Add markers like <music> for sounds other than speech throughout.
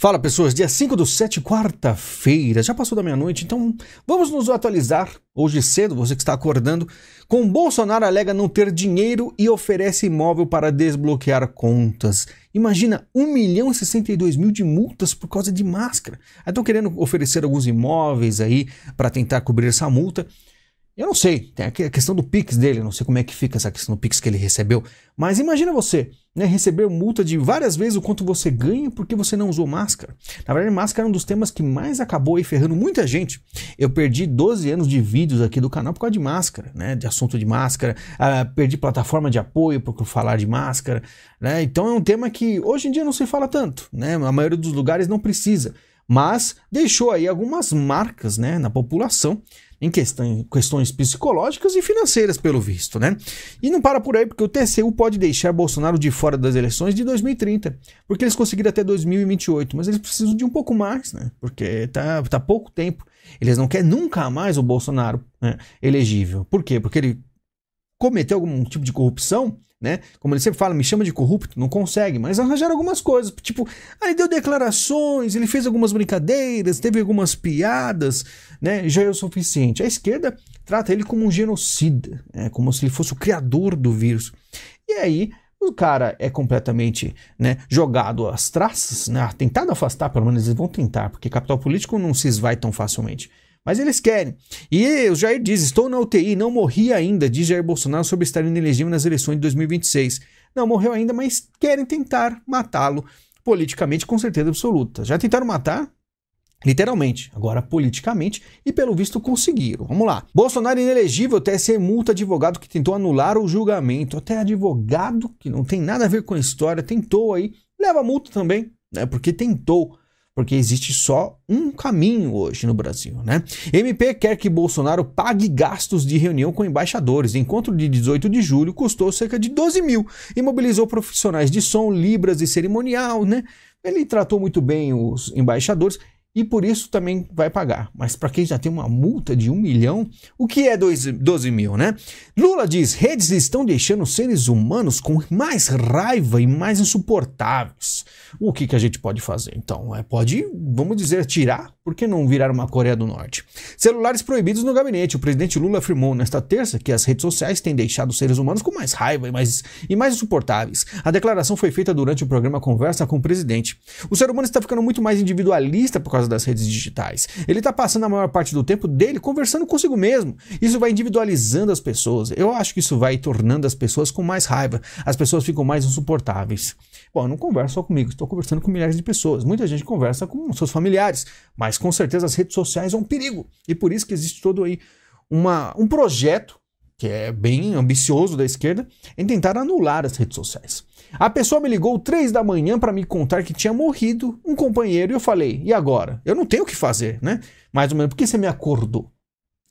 Fala pessoas, dia 5 do 7, quarta-feira, já passou da meia-noite, então vamos nos atualizar. Hoje cedo, você que está acordando, com Bolsonaro alega não ter dinheiro e oferece imóvel para desbloquear contas. Imagina 1 milhão e 62 mil de multas por causa de máscara. Estão querendo oferecer alguns imóveis aí para tentar cobrir essa multa. Eu não sei, tem a questão do Pix dele, não sei como é que fica essa questão do Pix que ele recebeu. Mas imagina você, né, receber multa de várias vezes o quanto você ganha porque você não usou máscara. Na verdade, máscara é um dos temas que mais acabou aí ferrando muita gente. Eu perdi 12 anos de vídeos aqui do canal por causa de máscara, né, de assunto de máscara, ah, perdi plataforma de apoio por falar de máscara, né? Então é um tema que hoje em dia não se fala tanto, né? A maioria dos lugares não precisa, mas deixou aí algumas marcas, né, na população em questão, questões psicológicas e financeiras, pelo visto, né? E não para por aí, porque o TCU pode deixar Bolsonaro de fora das eleições de 2030, porque eles conseguiram até 2028, mas eles precisam de um pouco mais, né? Porque tá, tá pouco tempo. Eles não querem nunca mais o Bolsonaro né, elegível. Por quê? Porque ele cometer algum tipo de corrupção, né? Como ele sempre fala, me chama de corrupto, não consegue, mas arranjaram algumas coisas, tipo, aí deu declarações, ele fez algumas brincadeiras, teve algumas piadas, né? Já é o suficiente. A esquerda trata ele como um genocida, né? como se ele fosse o criador do vírus. E aí o cara é completamente né, jogado às traças, né? Ah, tentado afastar, pelo menos eles vão tentar, porque capital político não se esvai tão facilmente. Mas eles querem. E o Jair diz: estou na UTI, não morri ainda, diz Jair Bolsonaro sobre estar inelegível nas eleições de 2026. Não morreu ainda, mas querem tentar matá-lo politicamente com certeza absoluta. Já tentaram matar? Literalmente, agora politicamente, e pelo visto conseguiram. Vamos lá. Bolsonaro é inelegível, TSE multa advogado que tentou anular o julgamento. Até advogado, que não tem nada a ver com a história, tentou aí, leva multa também, né? Porque tentou porque existe só um caminho hoje no Brasil, né? MP quer que Bolsonaro pague gastos de reunião com embaixadores. Encontro de 18 de julho custou cerca de 12 mil e mobilizou profissionais de som, libras e cerimonial, né? Ele tratou muito bem os embaixadores e por isso também vai pagar. Mas para quem já tem uma multa de um milhão, o que é dois, 12 mil, né? Lula diz: redes estão deixando seres humanos com mais raiva e mais insuportáveis. O que, que a gente pode fazer? Então, é, pode, vamos dizer, tirar por que não virar uma Coreia do Norte? Celulares proibidos no gabinete. O presidente Lula afirmou nesta terça que as redes sociais têm deixado os seres humanos com mais raiva e mais, e mais insuportáveis. A declaração foi feita durante o programa Conversa com o Presidente. O ser humano está ficando muito mais individualista por causa das redes digitais. Ele está passando a maior parte do tempo dele conversando consigo mesmo. Isso vai individualizando as pessoas. Eu acho que isso vai tornando as pessoas com mais raiva. As pessoas ficam mais insuportáveis. Bom, eu não converso só comigo, estou conversando com milhares de pessoas. Muita gente conversa com seus familiares, mas com certeza as redes sociais é um perigo. E por isso que existe todo aí uma, um projeto que é bem ambicioso da esquerda, em tentar anular as redes sociais. A pessoa me ligou três da manhã para me contar que tinha morrido um companheiro e eu falei: e agora? Eu não tenho o que fazer, né? Mais ou menos, por que você me acordou?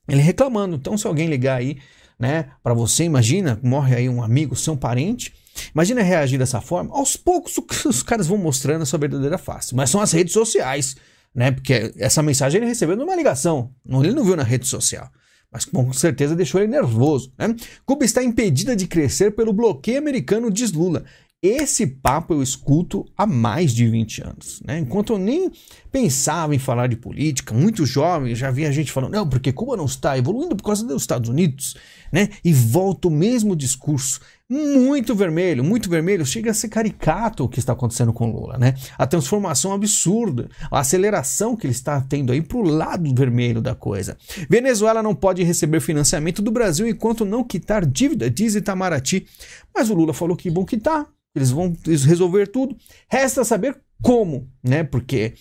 Ele reclamando. Então, se alguém ligar aí, né, para você, imagina, morre aí um amigo, seu parente, imagina reagir dessa forma. Aos poucos os caras vão mostrando a sua verdadeira face, mas são as redes sociais né? Porque essa mensagem ele recebeu numa ligação, ele não viu na rede social. Mas com certeza deixou ele nervoso, né? Cuba está impedida de crescer pelo bloqueio americano, diz Lula. Esse papo eu escuto há mais de 20 anos. Né? Enquanto eu nem pensava em falar de política, muito jovem já via gente falando, não, porque Cuba não está evoluindo por causa dos Estados Unidos. Né? E volta o mesmo discurso muito vermelho, muito vermelho, chega a ser caricato o que está acontecendo com Lula, né? A transformação absurda, a aceleração que ele está tendo aí para o lado vermelho da coisa. Venezuela não pode receber financiamento do Brasil enquanto não quitar dívida, diz Itamaraty. Mas o Lula falou que bom quitar, tá, eles vão resolver tudo. Resta saber como, né? Porque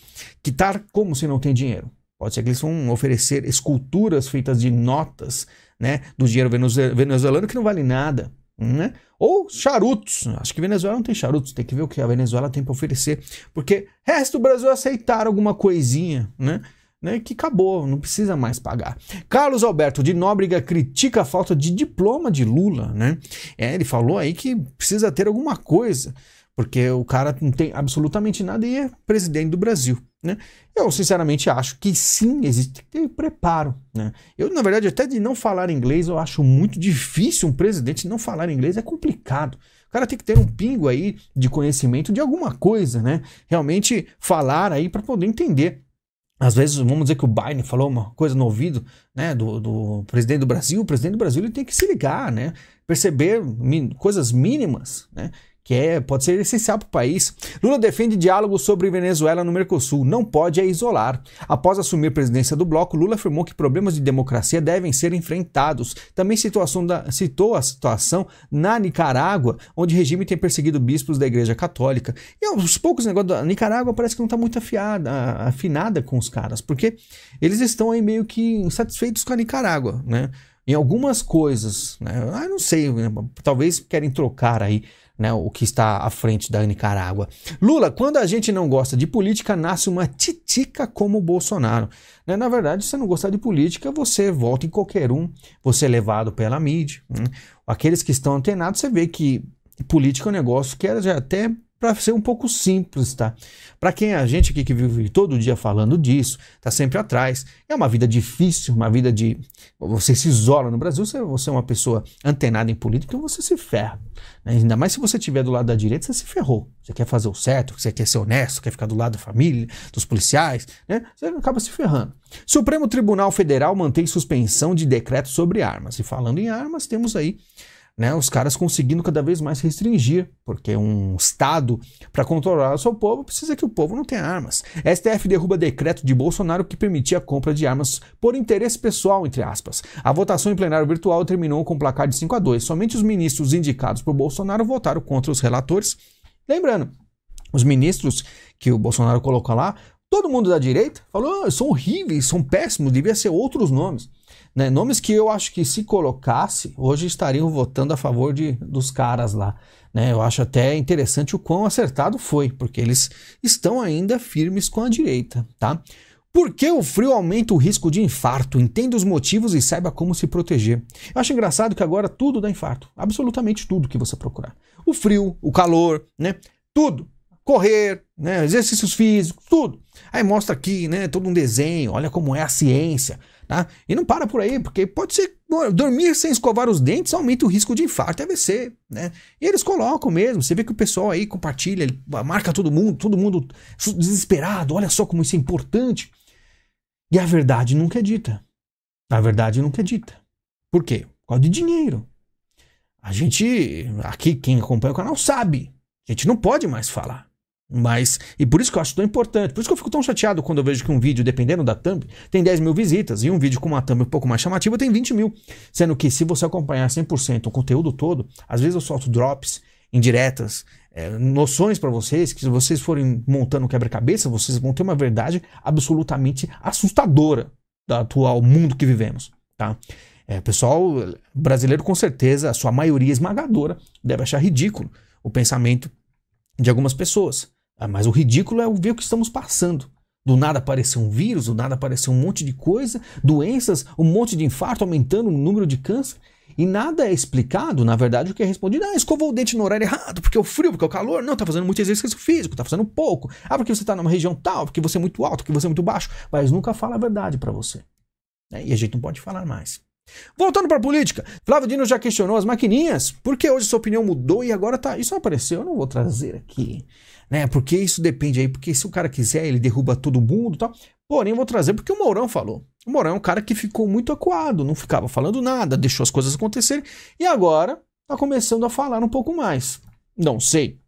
quitar como se não tem dinheiro? Pode ser que eles vão oferecer esculturas feitas de notas, né? Do dinheiro venezuelano que não vale nada. Né? Ou charutos. Acho que Venezuela não tem charutos, tem que ver o que a Venezuela tem para oferecer. Porque resta o Brasil aceitar alguma coisinha, né? Né, que acabou, não precisa mais pagar. Carlos Alberto de Nóbrega critica a falta de diploma de Lula, né? É, ele falou aí que precisa ter alguma coisa. Porque o cara não tem absolutamente nada e é presidente do Brasil. Né? Eu, sinceramente, acho que sim, existe que ter preparo. Né? Eu, na verdade, até de não falar inglês, eu acho muito difícil um presidente não falar inglês, é complicado. O cara tem que ter um pingo aí de conhecimento de alguma coisa, né? Realmente falar aí para poder entender. Às vezes, vamos dizer que o Biden falou uma coisa no ouvido né, do, do presidente do Brasil, o presidente do Brasil ele tem que se ligar, né? Perceber coisas mínimas, né? que é, pode ser essencial para o país. Lula defende diálogo sobre Venezuela no Mercosul, não pode é isolar. Após assumir a presidência do bloco, Lula afirmou que problemas de democracia devem ser enfrentados. Também da, citou a situação na Nicarágua, onde o regime tem perseguido bispos da Igreja Católica. E aos poucos, o negócio da Nicarágua parece que não está muito afiada, afinada com os caras, porque eles estão aí meio que insatisfeitos com a Nicarágua, né? Em algumas coisas, né? Ah, não sei, né? talvez querem trocar aí né, o que está à frente da Nicarágua. Lula, quando a gente não gosta de política, nasce uma titica como o Bolsonaro. Né? Na verdade, se você não gostar de política, você vota em qualquer um, você é levado pela mídia. Né? Aqueles que estão antenados, você vê que política é um negócio que era já até para ser um pouco simples, tá? Para quem é a gente aqui que vive todo dia falando disso, tá sempre atrás, é uma vida difícil, uma vida de você se isola no Brasil, se você é uma pessoa antenada em política, você se ferra. Né? Ainda mais se você estiver do lado da direita, você se ferrou. Você quer fazer o certo, você quer ser honesto, quer ficar do lado da família, dos policiais, né? Você acaba se ferrando. Supremo Tribunal Federal mantém suspensão de decreto sobre armas. E falando em armas, temos aí né, os caras conseguindo cada vez mais restringir, porque um Estado, para controlar o seu povo, precisa que o povo não tenha armas. STF derruba decreto de Bolsonaro que permitia a compra de armas por interesse pessoal, entre aspas. A votação em plenário virtual terminou com placar de 5 a 2. Somente os ministros indicados por Bolsonaro votaram contra os relatores. Lembrando, os ministros que o Bolsonaro colocou lá Todo mundo da direita falou: ah, são horríveis, são péssimos, devia ser outros nomes. Né? Nomes que eu acho que se colocasse, hoje estariam votando a favor de, dos caras lá. Né? Eu acho até interessante o quão acertado foi, porque eles estão ainda firmes com a direita. Tá? Por que o frio aumenta o risco de infarto? Entenda os motivos e saiba como se proteger. Eu acho engraçado que agora tudo dá infarto. Absolutamente tudo que você procurar. O frio, o calor, né? Tudo correr, né, exercícios físicos, tudo. Aí mostra aqui, né, todo um desenho, olha como é a ciência, tá? E não para por aí, porque pode ser dormir sem escovar os dentes aumenta o risco de infarto e é AVC, né? E eles colocam mesmo, você vê que o pessoal aí compartilha, marca todo mundo, todo mundo desesperado, olha só como isso é importante. E a verdade nunca é dita. A verdade nunca é dita. Por quê? Por causa de dinheiro. A gente, aqui quem acompanha o canal sabe, a gente não pode mais falar. Mas, e por isso que eu acho tão importante, por isso que eu fico tão chateado quando eu vejo que um vídeo, dependendo da thumb, tem 10 mil visitas e um vídeo com uma thumb um pouco mais chamativa tem 20 mil. Sendo que se você acompanhar 100% o conteúdo todo, às vezes eu solto drops, indiretas, é, noções para vocês, que se vocês forem montando quebra-cabeça, vocês vão ter uma verdade absolutamente assustadora do atual mundo que vivemos, tá? É, pessoal brasileiro, com certeza, a sua maioria esmagadora deve achar ridículo o pensamento de algumas pessoas. Ah, mas o ridículo é ver o que estamos passando. Do nada apareceu um vírus, do nada apareceu um monte de coisa, doenças, um monte de infarto, aumentando o número de câncer. E nada é explicado, na verdade, o que é respondido. Ah, escovou o dente no horário errado, porque é o frio, porque é o calor. Não, tá fazendo muito exercício físico, tá fazendo pouco. Ah, porque você tá numa região tal, porque você é muito alto, porque você é muito baixo. Mas nunca fala a verdade para você. Né? E a gente não pode falar mais. Voltando para a política, Flávio Dino já questionou as maquininhas, porque hoje sua opinião mudou e agora tá. Isso apareceu, eu não vou trazer aqui né? Porque isso depende aí, porque se o cara quiser, ele derruba todo mundo e tal. Porém, vou trazer porque o Mourão falou. O Mourão é um cara que ficou muito acuado, não ficava falando nada, deixou as coisas acontecerem e agora tá começando a falar um pouco mais. Não sei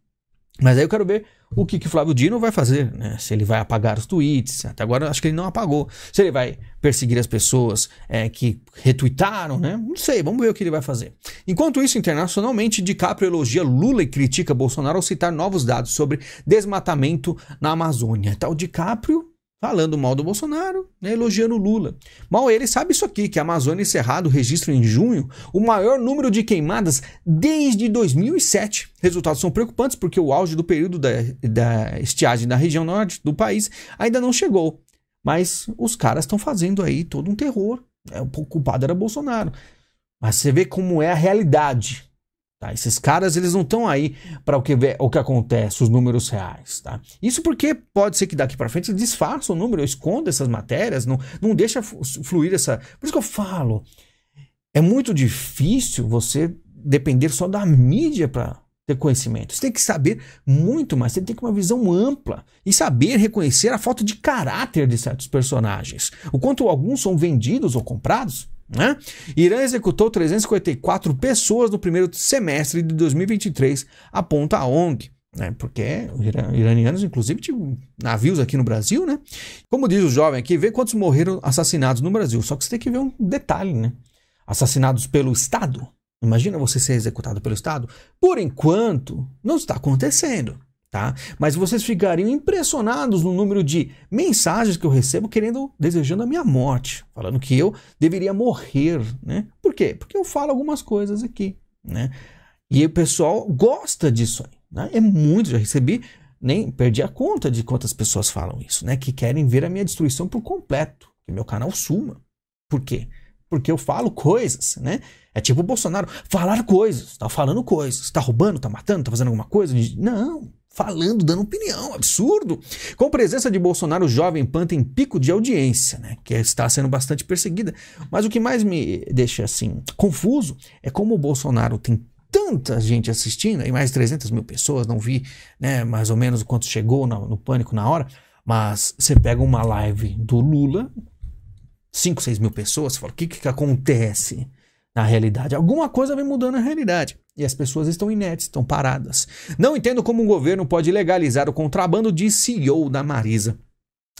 mas aí eu quero ver o que, que o Flávio Dino vai fazer, né? Se ele vai apagar os tweets, até agora acho que ele não apagou. Se ele vai perseguir as pessoas é, que retuitaram, né? Não sei, vamos ver o que ele vai fazer. Enquanto isso, internacionalmente, DiCaprio elogia Lula e critica Bolsonaro ao citar novos dados sobre desmatamento na Amazônia. Então, o DiCaprio falando mal do Bolsonaro, né, elogiando o Lula. Mal ele sabe isso aqui, que a Amazônia e Cerrado registram em junho o maior número de queimadas desde 2007. Resultados são preocupantes porque o auge do período da, da estiagem na região norte do país ainda não chegou. Mas os caras estão fazendo aí todo um terror. Né, o culpado era Bolsonaro. Mas você vê como é a realidade Tá? Esses caras eles não estão aí para o que o que acontece, os números reais. Tá? Isso porque pode ser que daqui para frente disfarça o número, esconda essas matérias, não, não deixa fluir essa. Por isso que eu falo, é muito difícil você depender só da mídia para ter conhecimento. Você tem que saber muito mais, você tem que ter uma visão ampla e saber reconhecer a falta de caráter de certos personagens, o quanto alguns são vendidos ou comprados né? Irã executou 354 pessoas no primeiro semestre de 2023, aponta a ONG. Né? Porque iranianos, inclusive, tinham navios aqui no Brasil, né? Como diz o jovem aqui, vê quantos morreram assassinados no Brasil. Só que você tem que ver um detalhe, né? Assassinados pelo Estado. Imagina você ser executado pelo Estado. Por enquanto, não está acontecendo tá? Mas vocês ficariam impressionados no número de mensagens que eu recebo querendo, desejando a minha morte, falando que eu deveria morrer, né? Por quê? Porque eu falo algumas coisas aqui, né? E o pessoal gosta disso aí, né? É muito, já recebi, nem perdi a conta de quantas pessoas falam isso, né? Que querem ver a minha destruição por completo, que meu canal suma. Por quê? Porque eu falo coisas, né? É tipo o Bolsonaro, falar coisas, tá falando coisas, tá roubando, tá matando, tá fazendo alguma coisa. Não, falando, dando opinião, absurdo. Com presença de Bolsonaro, o Jovem panta em pico de audiência, né, que está sendo bastante perseguida. Mas o que mais me deixa assim confuso é como o Bolsonaro tem tanta gente assistindo, e mais 300 mil pessoas, não vi né, mais ou menos o quanto chegou no, no pânico na hora, mas você pega uma live do Lula, 5, 6 mil pessoas, você fala, o que, que acontece na realidade? Alguma coisa vem mudando na realidade. E as pessoas estão inertes, estão paradas. Não entendo como um governo pode legalizar o contrabando de CEO da Marisa.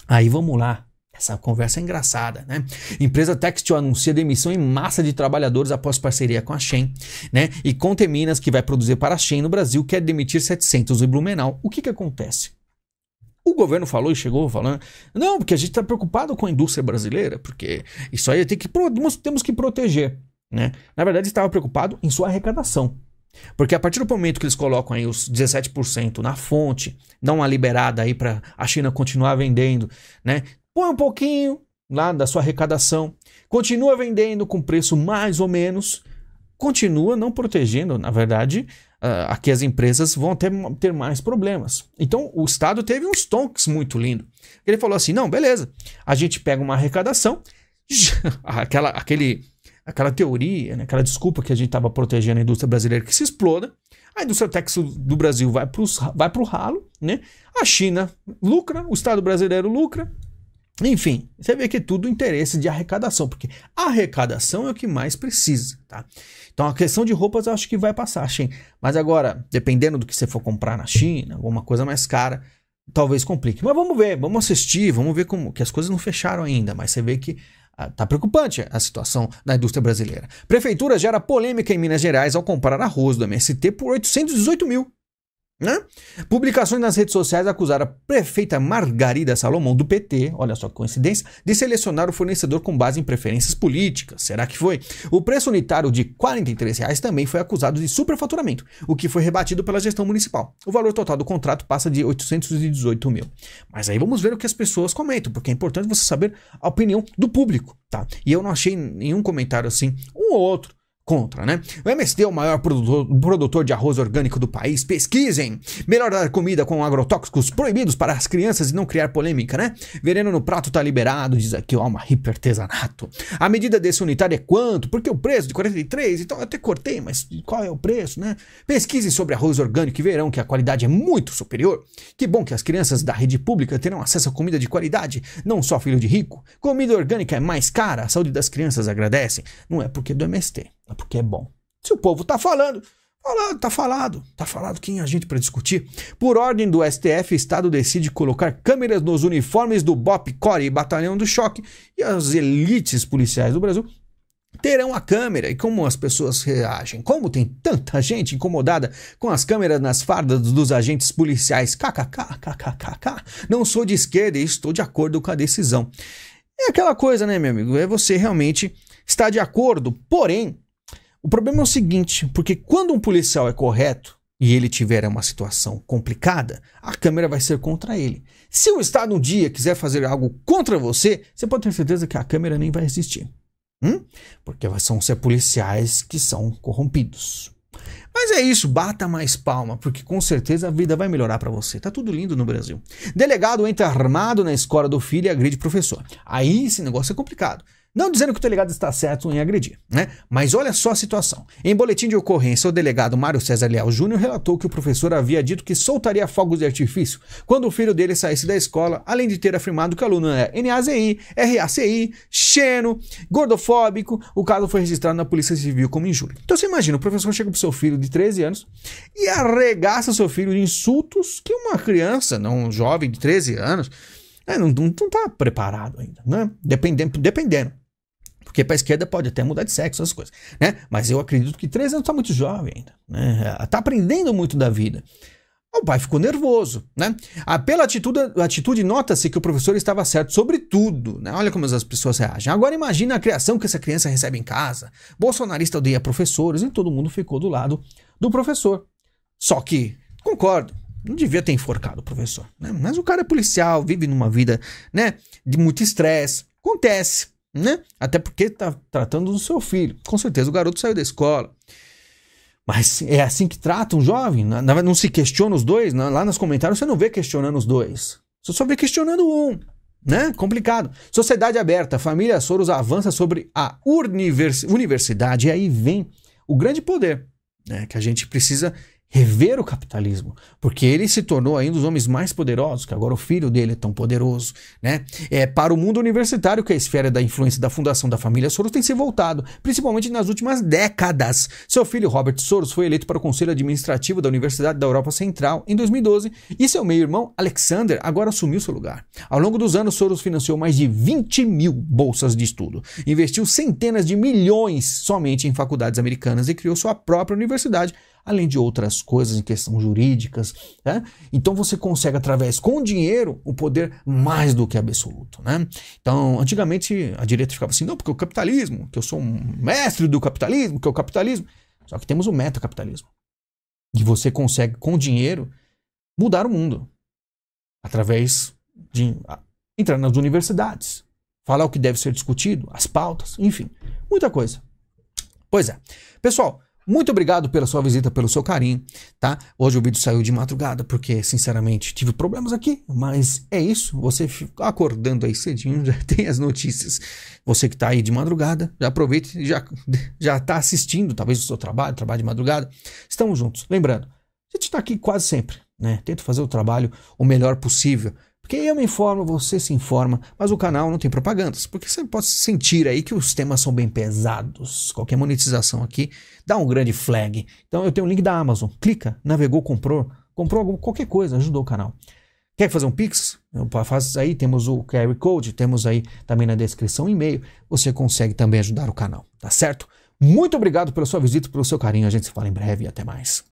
Aí vamos lá. Essa conversa é engraçada, né? Empresa Textil anuncia demissão em massa de trabalhadores após parceria com a Shen, né? E Minas que vai produzir para a Shen no Brasil, quer demitir 700 em Blumenau. O que que acontece? O governo falou e chegou falando, não, porque a gente está preocupado com a indústria brasileira, porque isso aí tem que, temos que proteger, né? Na verdade, estava preocupado em sua arrecadação. Porque a partir do momento que eles colocam aí os 17% na fonte, dá uma liberada aí para a China continuar vendendo, né? Põe um pouquinho lá da sua arrecadação, continua vendendo com preço mais ou menos, continua não protegendo, na verdade, uh, aqui as empresas vão até ter mais problemas. Então, o Estado teve uns tonks muito lindo. Ele falou assim: não, beleza, a gente pega uma arrecadação, <laughs> aquela, aquele aquela teoria, né, aquela desculpa que a gente estava protegendo a indústria brasileira que se exploda. A indústria textil do Brasil vai para vai o ralo, né? A China lucra, o Estado brasileiro lucra. Enfim, você vê que é tudo interesse de arrecadação, porque arrecadação é o que mais precisa, tá? Então a questão de roupas eu acho que vai passar, Shen. Mas agora, dependendo do que você for comprar na China, alguma coisa mais cara, talvez complique. Mas vamos ver, vamos assistir, vamos ver como que as coisas não fecharam ainda, mas você vê que ah, tá preocupante a situação da indústria brasileira. Prefeitura gera polêmica em Minas Gerais ao comprar arroz do MST por 818 mil. Né? Publicações nas redes sociais acusaram a prefeita Margarida Salomão, do PT, olha só que coincidência, de selecionar o fornecedor com base em preferências políticas. Será que foi? O preço unitário de R$ 43,00 também foi acusado de superfaturamento, o que foi rebatido pela gestão municipal. O valor total do contrato passa de R$ 818 mil. Mas aí vamos ver o que as pessoas comentam, porque é importante você saber a opinião do público. Tá? E eu não achei nenhum comentário assim, um ou outro contra, né? O MST é o maior produtor, produtor de arroz orgânico do país. Pesquisem! Melhor dar comida com agrotóxicos proibidos para as crianças e não criar polêmica, né? Veneno no prato tá liberado, diz aqui o Alma Hipertesanato. A medida desse unitário é quanto? Porque o preço de 43, então eu até cortei, mas qual é o preço, né? Pesquisem sobre arroz orgânico e verão que a qualidade é muito superior. Que bom que as crianças da rede pública terão acesso a comida de qualidade, não só filho de rico. Comida orgânica é mais cara, a saúde das crianças agradece. Não é porque é do MST. É porque é bom. Se o povo está falando, falado, tá falado, tá falado. Quem é a gente para discutir? Por ordem do STF, o Estado decide colocar câmeras nos uniformes do BOP, CORE e Batalhão do Choque e as elites policiais do Brasil terão a câmera e como as pessoas reagem. Como tem tanta gente incomodada com as câmeras nas fardas dos agentes policiais. KKKKKKK. Não sou de esquerda e estou de acordo com a decisão. É aquela coisa, né, meu amigo? É você realmente está de acordo, porém o problema é o seguinte, porque quando um policial é correto e ele tiver uma situação complicada, a câmera vai ser contra ele. Se o Estado um dia quiser fazer algo contra você, você pode ter certeza que a câmera nem vai existir. Hum? Porque são ser policiais que são corrompidos. Mas é isso, bata mais palma, porque com certeza a vida vai melhorar para você. Tá tudo lindo no Brasil. Delegado entra armado na escola do filho e agride professor. Aí esse negócio é complicado. Não dizendo que o delegado está certo em agredir, né? Mas olha só a situação. Em boletim de ocorrência, o delegado Mário César Leal Júnior relatou que o professor havia dito que soltaria fogos de artifício quando o filho dele saísse da escola, além de ter afirmado que o aluno é NAZI, RACI, xeno, gordofóbico. O caso foi registrado na Polícia Civil como injúria. Então você imagina, o professor chega pro seu filho de 13 anos e arregaça seu filho de insultos que uma criança, não um jovem de 13 anos, é, não, não, não tá preparado ainda, né? Dependendo, dependendo. Porque para a esquerda pode até mudar de sexo, essas coisas. Né? Mas eu acredito que três anos está muito jovem ainda. Né? Está ah, aprendendo muito da vida. O pai ficou nervoso, né? Ah, pela atitude, atitude nota-se que o professor estava certo sobre tudo, né? Olha como as pessoas reagem. Agora imagina a criação que essa criança recebe em casa. Bolsonarista odeia professores e todo mundo ficou do lado do professor. Só que, concordo, não devia ter enforcado o professor, né? Mas o cara é policial, vive numa vida, né? De muito estresse. Acontece né? Até porque está tratando do seu filho. Com certeza o garoto saiu da escola. Mas é assim que trata um jovem? não se questiona os dois? lá nos comentários você não vê questionando os dois. Você só vê questionando um. Né? Complicado. Sociedade aberta. Família Soros avança sobre a universidade. E aí vem o grande poder né? que a gente precisa rever o capitalismo, porque ele se tornou ainda um dos homens mais poderosos, que agora o filho dele é tão poderoso, né? É para o mundo universitário que é a esfera da influência da fundação da família Soros tem se voltado, principalmente nas últimas décadas. Seu filho Robert Soros foi eleito para o conselho administrativo da Universidade da Europa Central em 2012 e seu meio-irmão Alexander agora assumiu seu lugar. Ao longo dos anos, Soros financiou mais de 20 mil bolsas de estudo, investiu centenas de milhões somente em faculdades americanas e criou sua própria universidade além de outras coisas em questão jurídicas. Né? Então você consegue, através com dinheiro, o poder mais do que absoluto. Né? Então, antigamente a direita ficava assim, não, porque o capitalismo, que eu sou um mestre do capitalismo, que é o capitalismo. Só que temos o metacapitalismo. E você consegue, com dinheiro, mudar o mundo. Através de entrar nas universidades, falar o que deve ser discutido, as pautas, enfim, muita coisa. Pois é. Pessoal, muito obrigado pela sua visita, pelo seu carinho, tá? Hoje o vídeo saiu de madrugada porque, sinceramente, tive problemas aqui, mas é isso. Você acordando aí cedinho <laughs> já tem as notícias. Você que tá aí de madrugada, já aproveita e já, <laughs> já tá assistindo, talvez o seu trabalho, trabalho de madrugada. Estamos juntos. Lembrando, a gente tá aqui quase sempre, né? Tento fazer o trabalho o melhor possível. Porque eu me informo, você se informa, mas o canal não tem propagandas. Porque você pode sentir aí que os temas são bem pesados. Qualquer monetização aqui dá um grande flag. Então eu tenho o link da Amazon. Clica, navegou, comprou, comprou qualquer coisa, ajudou o canal. Quer fazer um Pix? Faz aí, temos o QR Code, temos aí também na descrição o e-mail. Você consegue também ajudar o canal, tá certo? Muito obrigado pela sua visita, pelo seu carinho. A gente se fala em breve e até mais.